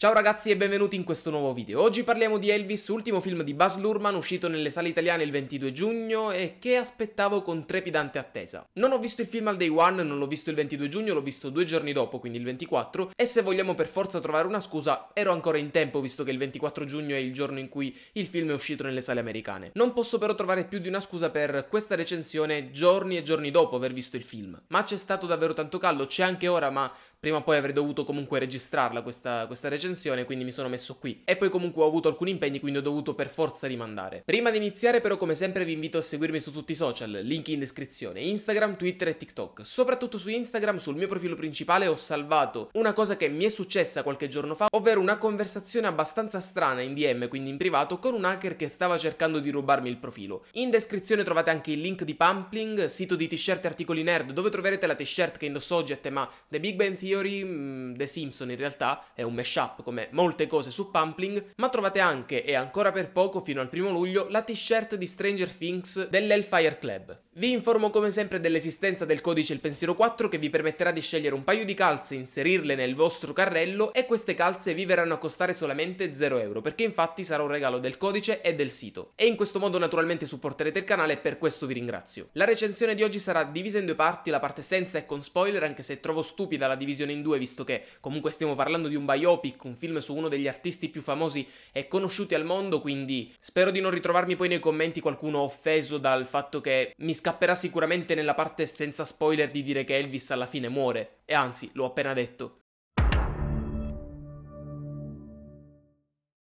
Ciao ragazzi e benvenuti in questo nuovo video. Oggi parliamo di Elvis, ultimo film di Buzz Lurman uscito nelle sale italiane il 22 giugno e che aspettavo con trepidante attesa. Non ho visto il film al day one, non l'ho visto il 22 giugno, l'ho visto due giorni dopo, quindi il 24, e se vogliamo per forza trovare una scusa, ero ancora in tempo visto che il 24 giugno è il giorno in cui il film è uscito nelle sale americane. Non posso però trovare più di una scusa per questa recensione giorni e giorni dopo aver visto il film. Ma c'è stato davvero tanto caldo, c'è anche ora, ma prima o poi avrei dovuto comunque registrarla questa, questa recensione recensione, quindi mi sono messo qui. E poi comunque ho avuto alcuni impegni, quindi ho dovuto per forza rimandare. Prima di iniziare però come sempre vi invito a seguirmi su tutti i social, link in descrizione, Instagram, Twitter e TikTok. Soprattutto su Instagram, sul mio profilo principale ho salvato una cosa che mi è successa qualche giorno fa, ovvero una conversazione abbastanza strana in DM, quindi in privato, con un hacker che stava cercando di rubarmi il profilo. In descrizione trovate anche il link di Pumpling, sito di t-shirt e articoli nerd, dove troverete la t-shirt che indosso oggi a tema The Big Bang Theory, mm, The Simpson in realtà, è un mashup come molte cose su Pumpling, ma trovate anche e ancora per poco fino al primo luglio la t-shirt di Stranger Things dell'Hellfire Club. Vi informo come sempre dell'esistenza del codice Il Pensiero 4 che vi permetterà di scegliere un paio di calze, inserirle nel vostro carrello e queste calze vi verranno a costare solamente 0 euro perché infatti sarà un regalo del codice e del sito. E in questo modo naturalmente supporterete il canale e per questo vi ringrazio. La recensione di oggi sarà divisa in due parti, la parte senza e con spoiler anche se trovo stupida la divisione in due visto che comunque stiamo parlando di un biopic, un film su uno degli artisti più famosi e conosciuti al mondo quindi spero di non ritrovarmi poi nei commenti qualcuno offeso dal fatto che mi scappa scapperà sicuramente nella parte senza spoiler di dire che Elvis alla fine muore, e anzi, l'ho appena detto.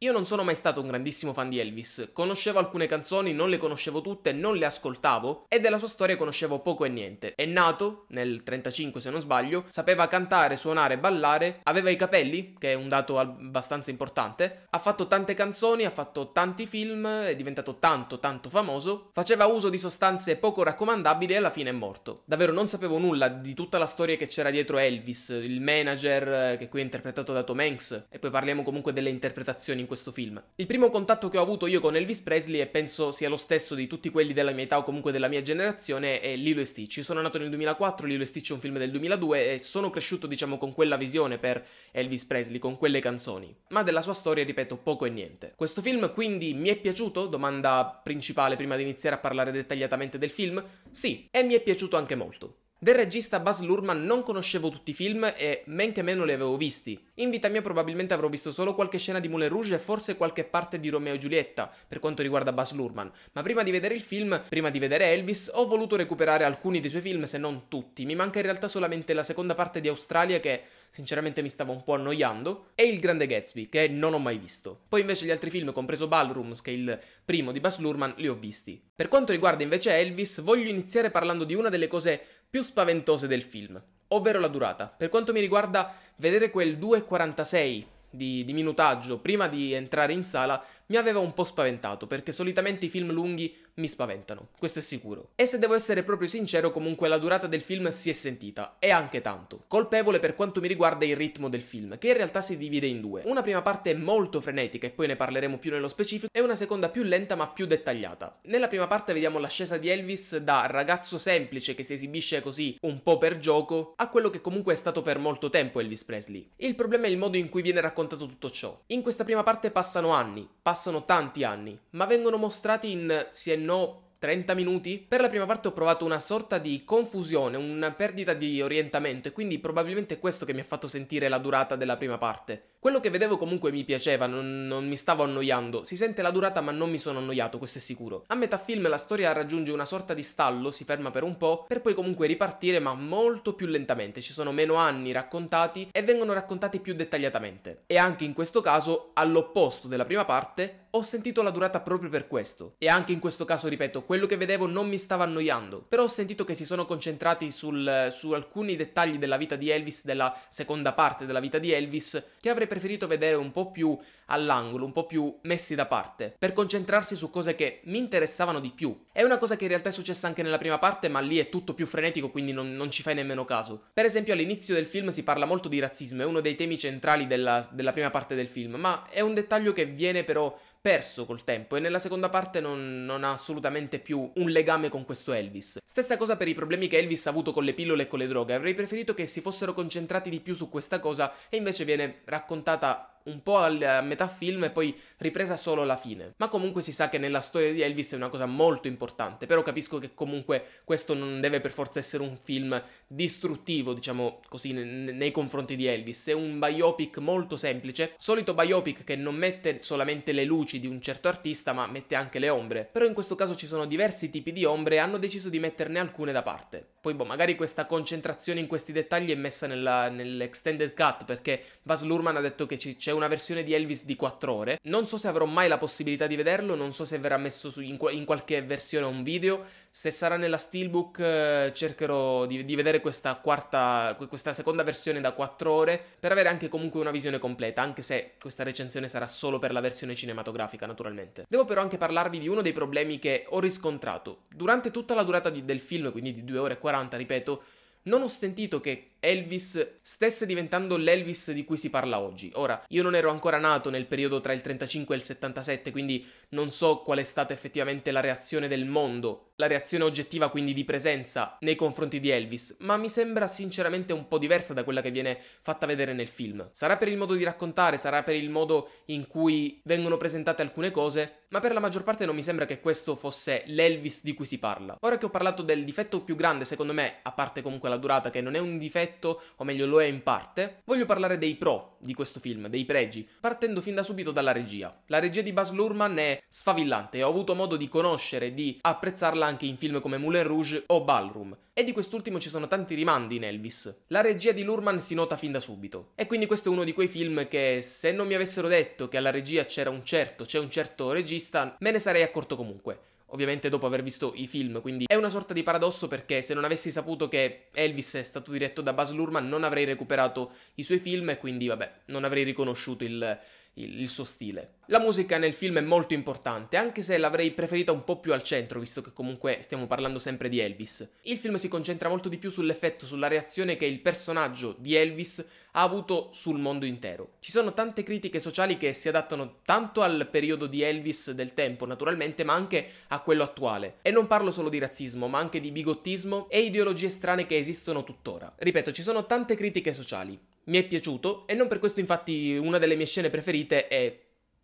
Io non sono mai stato un grandissimo fan di Elvis, conoscevo alcune canzoni, non le conoscevo tutte, non le ascoltavo e della sua storia conoscevo poco e niente. È nato, nel 35 se non sbaglio, sapeva cantare, suonare, ballare, aveva i capelli, che è un dato abbastanza importante, ha fatto tante canzoni, ha fatto tanti film, è diventato tanto tanto famoso, faceva uso di sostanze poco raccomandabili e alla fine è morto. Davvero non sapevo nulla di tutta la storia che c'era dietro Elvis, il manager eh, che qui è interpretato da Tom Hanks e poi parliamo comunque delle interpretazioni questo film. Il primo contatto che ho avuto io con Elvis Presley, e penso sia lo stesso di tutti quelli della mia età o comunque della mia generazione, è Lilo e Stitch. Io sono nato nel 2004, Lilo e Stitch è un film del 2002 e sono cresciuto diciamo con quella visione per Elvis Presley, con quelle canzoni. Ma della sua storia, ripeto, poco e niente. Questo film quindi mi è piaciuto? Domanda principale prima di iniziare a parlare dettagliatamente del film. Sì, e mi è piaciuto anche molto. Del regista Buzz Lurman non conoscevo tutti i film e men che meno li avevo visti. In vita mia probabilmente avrò visto solo qualche scena di Moulin Rouge e forse qualche parte di Romeo e Giulietta, per quanto riguarda Buzz Lurman. ma prima di vedere il film, prima di vedere Elvis, ho voluto recuperare alcuni dei suoi film, se non tutti. Mi manca in realtà solamente la seconda parte di Australia che sinceramente mi stavo un po' annoiando, e Il Grande Gatsby, che non ho mai visto. Poi invece gli altri film, compreso Ballrooms, che è il primo di Bas Lurman, li ho visti. Per quanto riguarda invece Elvis, voglio iniziare parlando di una delle cose più spaventose del film, ovvero la durata. Per quanto mi riguarda, vedere quel 2,46 di, di minutaggio prima di entrare in sala mi aveva un po' spaventato perché solitamente i film lunghi mi spaventano, questo è sicuro. E se devo essere proprio sincero, comunque la durata del film si è sentita, e anche tanto. Colpevole per quanto mi riguarda il ritmo del film, che in realtà si divide in due. Una prima parte molto frenetica, e poi ne parleremo più nello specifico, e una seconda più lenta ma più dettagliata. Nella prima parte vediamo l'ascesa di Elvis da ragazzo semplice che si esibisce così un po' per gioco, a quello che comunque è stato per molto tempo Elvis Presley. Il problema è il modo in cui viene raccontato tutto ciò. In questa prima parte passano anni, passano passano tanti anni, ma vengono mostrati in, sì e no, 30 minuti? Per la prima parte ho provato una sorta di confusione, una perdita di orientamento e quindi probabilmente è questo che mi ha fatto sentire la durata della prima parte. Quello che vedevo comunque mi piaceva, non, non mi stavo annoiando. Si sente la durata ma non mi sono annoiato, questo è sicuro. A metà film la storia raggiunge una sorta di stallo, si ferma per un po', per poi comunque ripartire ma molto più lentamente. Ci sono meno anni raccontati e vengono raccontati più dettagliatamente. E anche in questo caso, all'opposto della prima parte, ho sentito la durata proprio per questo. E anche in questo caso, ripeto, quello che vedevo non mi stava annoiando. Però ho sentito che si sono concentrati sul, su alcuni dettagli della vita di Elvis, della seconda parte della vita di Elvis, che avrei preferito vedere un po' più all'angolo, un po' più messi da parte, per concentrarsi su cose che mi interessavano di più. È una cosa che in realtà è successa anche nella prima parte, ma lì è tutto più frenetico, quindi non, non ci fai nemmeno caso. Per esempio all'inizio del film si parla molto di razzismo, è uno dei temi centrali della, della prima parte del film, ma è un dettaglio che viene però perso col tempo e nella seconda parte non, non, ha assolutamente più un legame con questo Elvis. Stessa cosa per i problemi che Elvis ha avuto con le pillole e con le droghe, avrei preferito che si fossero concentrati di più su questa cosa e invece viene raccontata un po' a metà film e poi ripresa solo alla fine. Ma comunque si sa che nella storia di Elvis è una cosa molto importante, però capisco che comunque questo non deve per forza essere un film distruttivo, diciamo così, ne- nei confronti di Elvis. È un biopic molto semplice, solito biopic che non mette solamente le luci di un certo artista, ma mette anche le ombre. Però in questo caso ci sono diversi tipi di ombre e hanno deciso di metterne alcune da parte. Poi, boh, magari questa concentrazione in questi dettagli è messa nella, nell'extended cut perché Bas Lurman ha detto che ci, c'è una versione di Elvis di 4 ore. Non so se avrò mai la possibilità di vederlo, non so se verrà messo su, in, in, qualche versione o un video. Se sarà nella Steelbook, eh, cercherò di, di vedere questa, quarta, questa seconda versione da 4 ore per avere anche comunque una visione completa, anche se questa recensione sarà solo per la versione cinematografica, naturalmente. Devo però anche parlarvi di uno dei problemi che ho riscontrato. Durante tutta la durata di, del film, quindi di 2 ore e 40, 40, ripeto, non ho sentito che Elvis stesse diventando l'Elvis di cui si parla oggi. Ora, io non ero ancora nato nel periodo tra il 35 e il 77, quindi non so qual è stata effettivamente la reazione del mondo, la reazione oggettiva quindi di presenza nei confronti di Elvis, ma mi sembra sinceramente un po' diversa da quella che viene fatta vedere nel film. Sarà per il modo di raccontare, sarà per il modo in cui vengono presentate alcune cose, ma per la maggior parte non mi sembra che questo fosse l'Elvis di cui si parla. Ora che ho parlato del difetto più grande, secondo me, a parte comunque la durata, che non è un difetto, fumetto, o meglio lo è in parte, voglio parlare dei pro di questo film, dei pregi, partendo fin da subito dalla regia. La regia di Baz Luhrmann è sfavillante e ho avuto modo di conoscere e di apprezzarla anche in film come Moulin Rouge o Ballroom. E di quest'ultimo ci sono tanti rimandi in Elvis. La regia di Luhrmann si nota fin da subito. E quindi questo è uno di quei film che se non mi avessero detto che alla regia c'era un certo, c'è un certo regista, me ne sarei accorto comunque ovviamente dopo aver visto i film, quindi è una sorta di paradosso perché se non avessi saputo che Elvis è stato diretto da Baz Luhrmann non avrei recuperato i suoi film e quindi vabbè, non avrei riconosciuto il, il suo stile. La musica nel film è molto importante, anche se l'avrei preferita un po' più al centro, visto che comunque stiamo parlando sempre di Elvis. Il film si concentra molto di più sull'effetto, sulla reazione che il personaggio di Elvis ha avuto sul mondo intero. Ci sono tante critiche sociali che si adattano tanto al periodo di Elvis del tempo, naturalmente, ma anche a quello attuale. E non parlo solo di razzismo, ma anche di bigottismo e ideologie strane che esistono tuttora. Ripeto, ci sono tante critiche sociali mi è piaciuto e non per questo infatti una delle mie scene preferite è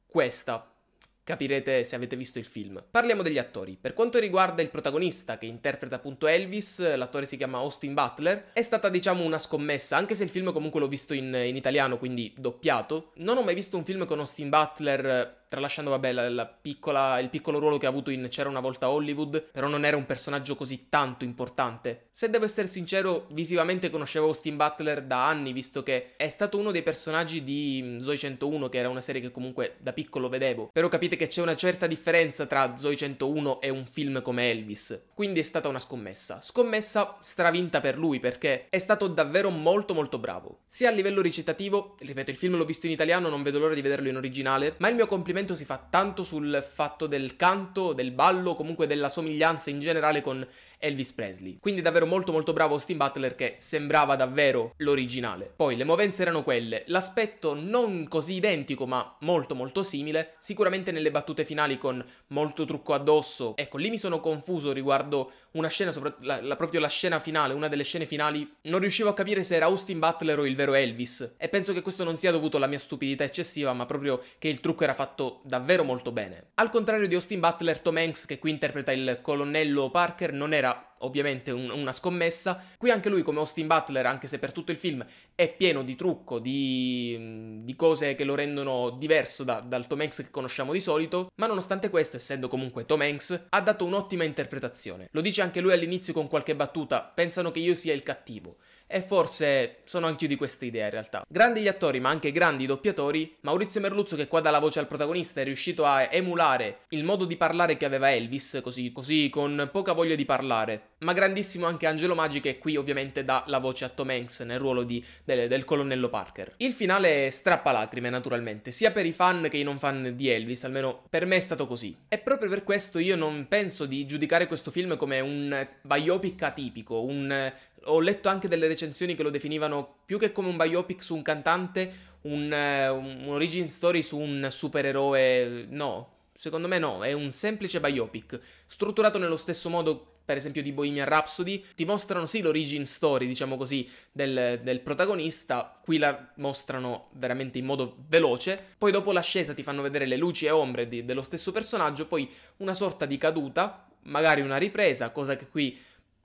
questa. Capirete se avete visto il film. Parliamo degli attori. Per quanto riguarda il protagonista che interpreta appunto Elvis, l'attore si chiama Austin Butler, è stata diciamo una scommessa, anche se il film comunque l'ho visto in, in italiano, quindi doppiato. Non ho mai visto un film con Austin Butler tralasciando vabbè la, la piccola, il piccolo ruolo che ha avuto in C'era una volta Hollywood, però non era un personaggio così tanto importante. Se devo essere sincero, visivamente conoscevo Austin Butler da anni, visto che è stato uno dei personaggi di mm, Zoe 101, che era una serie che comunque da piccolo vedevo, però capite che c'è una certa differenza tra Zoe 101 e un film come Elvis, quindi è stata una scommessa. Scommessa stravinta per lui perché è stato davvero molto molto bravo, sia a livello recitativo, ripeto il film l'ho visto in italiano, non vedo l'ora di vederlo in originale, ma il mio complimento appuntamento si fa tanto sul fatto del canto, del ballo, comunque della somiglianza in generale con Elvis Presley. Quindi davvero molto molto bravo Steam Butler che sembrava davvero l'originale. Poi le movenze erano quelle, l'aspetto non così identico ma molto molto simile, sicuramente nelle battute finali con molto trucco addosso. Ecco, lì mi sono confuso riguardo una scena, sopra- la, la, proprio la scena finale, una delle scene finali, non riuscivo a capire se era Austin Butler o il vero Elvis e penso che questo non sia dovuto alla mia stupidità eccessiva ma proprio che il trucco era fatto fatto davvero molto bene. Al contrario di Austin Butler, Tom Hanks, che qui interpreta il colonnello Parker, non era ovviamente un, una scommessa. Qui anche lui come Austin Butler, anche se per tutto il film è pieno di trucco, di, di cose che lo rendono diverso da, dal Tom Hanks che conosciamo di solito, ma nonostante questo, essendo comunque Tom Hanks, ha dato un'ottima interpretazione. Lo dice anche lui all'inizio con qualche battuta, pensano che io sia il cattivo. E forse sono anch'io di questa idea in realtà. Grandi gli attori, ma anche grandi i doppiatori. Maurizio Merluzzo, che qua dà la voce al protagonista, è riuscito a emulare il modo di parlare che aveva Elvis, così, così con poca voglia di parlare ma grandissimo anche Angelo Maggi che qui ovviamente dà la voce a Tom Hanks nel ruolo di, del, del, colonnello Parker. Il finale strappa lacrime naturalmente, sia per i fan che i non fan di Elvis, almeno per me è stato così. E proprio per questo io non penso di giudicare questo film come un biopic atipico, un... Ho letto anche delle recensioni che lo definivano più che come un biopic su un cantante, un, un origin story su un supereroe. No, secondo me no, è un semplice biopic, strutturato nello stesso modo per esempio di Bohemian Rhapsody, ti mostrano sì l'origin story, diciamo così, del, del protagonista, qui la mostrano veramente in modo veloce, poi dopo l'ascesa ti fanno vedere le luci e ombre di, dello stesso personaggio, poi una sorta di caduta, magari una ripresa, cosa che qui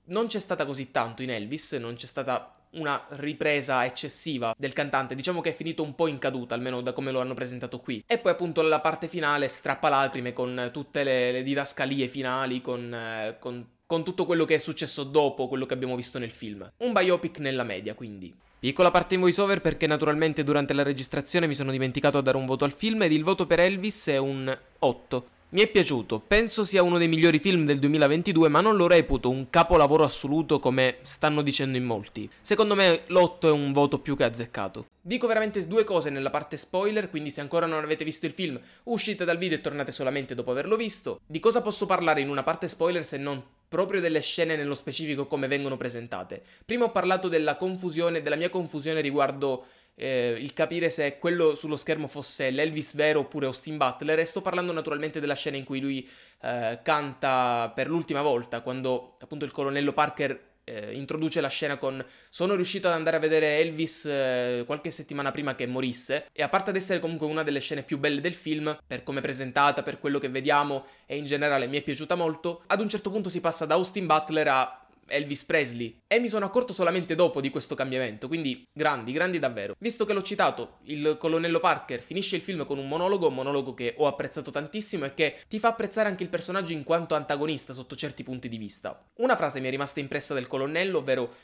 non c'è stata così tanto in Elvis, non c'è stata una ripresa eccessiva del cantante, diciamo che è finito un po' in caduta, almeno da come lo hanno presentato qui. E poi appunto la parte finale strappalacrime con tutte le, le didascalie finali, con, eh, con con tutto quello che è successo dopo quello che abbiamo visto nel film. Un biopic nella media, quindi. Piccola parte in voiceover perché naturalmente durante la registrazione mi sono dimenticato a dare un voto al film ed il voto per Elvis è un 8. Mi è piaciuto, penso sia uno dei migliori film del 2022, ma non lo reputo un capolavoro assoluto come stanno dicendo in molti. Secondo me l'8 è un voto più che azzeccato. Dico veramente due cose nella parte spoiler, quindi se ancora non avete visto il film, uscite dal video e tornate solamente dopo averlo visto. Di cosa posso parlare in una parte spoiler se non proprio delle scene nello specifico come vengono presentate. Prima ho parlato della confusione, della mia confusione riguardo eh, il capire se quello sullo schermo fosse l'Elvis vero oppure Austin Butler e sto parlando naturalmente della scena in cui lui eh, canta per l'ultima volta quando appunto il colonnello Parker eh, introduce la scena con sono riuscito ad andare a vedere Elvis eh, qualche settimana prima che morisse e a parte ad essere comunque una delle scene più belle del film, per come è presentata, per quello che vediamo e in generale mi è piaciuta molto, ad un certo punto si passa da Austin Butler a Elvis Presley. E mi sono accorto solamente dopo di questo cambiamento, quindi grandi, grandi davvero. Visto che l'ho citato, il colonnello Parker finisce il film con un monologo, un monologo che ho apprezzato tantissimo e che ti fa apprezzare anche il personaggio in quanto antagonista sotto certi punti di vista. Una frase mi è rimasta impressa del colonnello, ovvero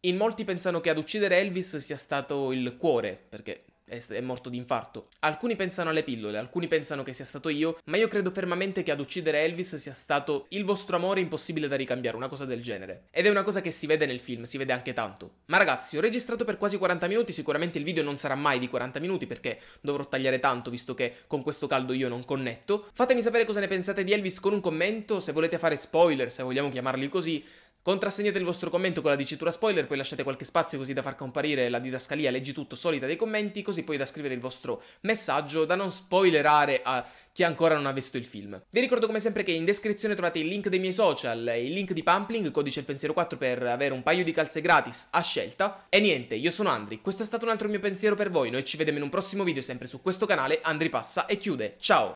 in molti pensano che ad uccidere Elvis sia stato il cuore, perché è, è morto di infarto. Alcuni pensano alle pillole, alcuni pensano che sia stato io, ma io credo fermamente che ad uccidere Elvis sia stato il vostro amore impossibile da ricambiare, una cosa del genere. Ed è una cosa che si vede nel film, si vede anche tanto. Ma ragazzi, ho registrato per quasi 40 minuti, sicuramente il video non sarà mai di 40 minuti perché dovrò tagliare tanto visto che con questo caldo io non connetto. Fatemi sapere cosa ne pensate di Elvis con un commento, se volete fare spoiler, se vogliamo chiamarli così, Contrassegnate il vostro commento con la dicitura spoiler, poi lasciate qualche spazio così da far comparire la didascalia leggi tutto solita dei commenti, così poi da scrivere il vostro messaggio da non spoilerare a chi ancora non ha visto il film. Vi ricordo come sempre che in descrizione trovate il link dei miei social, il link di Pumpling, codice il pensiero 4 per avere un paio di calze gratis a scelta. E niente, io sono Andri, questo è stato un altro mio pensiero per voi, noi ci vediamo in un prossimo video sempre su questo canale, Andri passa e chiude, ciao!